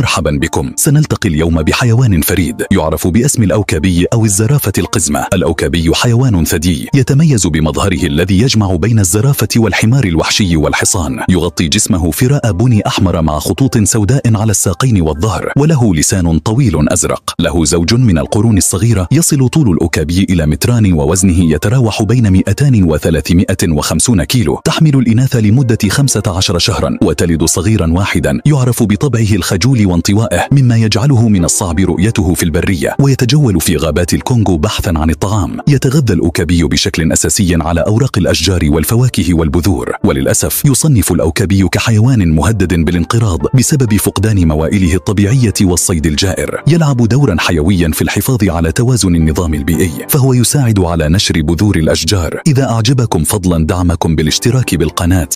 ومرحبا بكم سنلتقي اليوم بحيوان فريد يعرف باسم الأوكبي أو الزرافة القزمة الأوكبي حيوان ثدي يتميز بمظهره الذي يجمع بين الزرافة والحمار الوحشي والحصان يغطي جسمه فراء بني أحمر مع خطوط سوداء على الساقين والظهر وله لسان طويل أزرق له زوج من القرون الصغيرة يصل طول الأوكبي إلى متران ووزنه يتراوح بين 200 و 350 كيلو تحمل الإناث لمدة 15 شهرا وتلد صغيرا واحدا يعرف بطبعه الخجول وانطوائه مما يجعله من الصعب رؤيته في البرية ويتجول في غابات الكونغو بحثا عن الطعام يتغذى الأوكابي بشكل أساسي على أوراق الأشجار والفواكه والبذور وللأسف يصنف الأوكابي كحيوان مهدد بالانقراض بسبب فقدان موائله الطبيعية والصيد الجائر يلعب دورا حيويا في الحفاظ على توازن النظام البيئي فهو يساعد على نشر بذور الأشجار إذا أعجبكم فضلا دعمكم بالاشتراك بالقناة